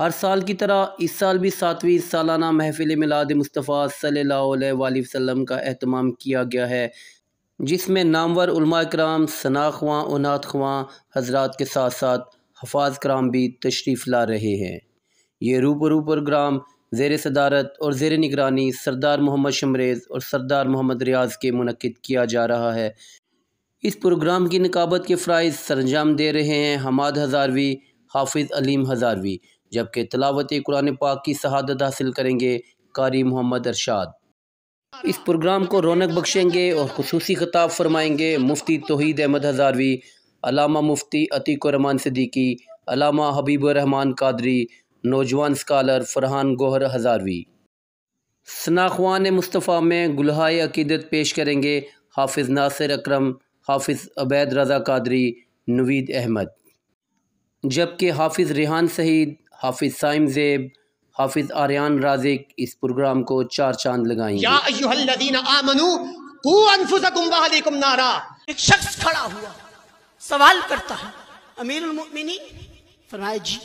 हर साल की तरह इस साल भी सातवीं सालाना महफिल मिलाद मुस्तफ़ा सल्ला वसम का अहतमाम किया गया है जिसमें नामवर कराम सना ख्वां उनात खवा हजरात के साथ साथ हफाज कराम भी तशरीफ़ ला रहे हैं ये रूपरू प्रोग्राम जेर सदारत और जेर निगरानी सरदार मोहम्मद शमरेज़ और सरदार मोहम्मद रियाज के मनक़द किया जा रहा है इस प्रोग्राम की नकाबत के फ़्राइज़ सरंजाम दे रहे हैं हमाद हज़ारवी हाफिज़ अलीम हज़ारवी जबकि तलावती कुरान पाक की शहादत हासिल करेंगे कारी मोहम्मद अरशाद इस प्रोग्राम को रौनक बख्शेंगे और खसूस खिताब फरमाएंगे मुफ्ती तोहद अहमद हजारवी अलामा मुफ्ती अतीकमान सदीकी अलामा हबीबरहमान रहमान कादरी नौजवान स्कालर फरहान गोहर हजारवी सनाखवान मुस्तफ़ा में गुलहाय अकीदत पेश करेंगे हाफिज़ नासिर अक्रम हाफिज़ अबैद रज़ा कादरी नवीद अहमद जबकि हाफिज़ रिहान सहीद हाफिज़ साइम जेब हाफिज़ आर्यन राजिक इस प्रोग्राम को चार चांद लगाएंगे नारा एक शख्स खड़ा हुआ सवाल करता है अमीर फरमाए जी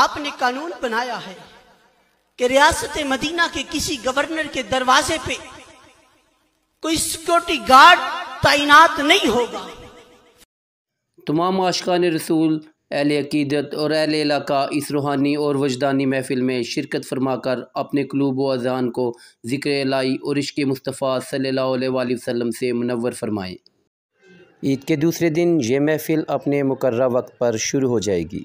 आपने कानून बनाया है कि रियासत मदीना के किसी गवर्नर के दरवाजे पे कोई सिक्योरिटी गार्ड तैनात नहीं होगा तमाम आशकान रसूल अहल अकीदत और अहल इलाका इस रूहानी और वजदानी महफ़िल में शिरकत फरमा कर अपने क्लूब व अजान को ज़िक्र लाई और इश्क मुस्तफ़ा सल्ला वसम से मुनवर फरमाएँ ईद के दूसरे दिन ये महफ़िल अपने मुकर्रा वक्त पर शुरू हो जाएगी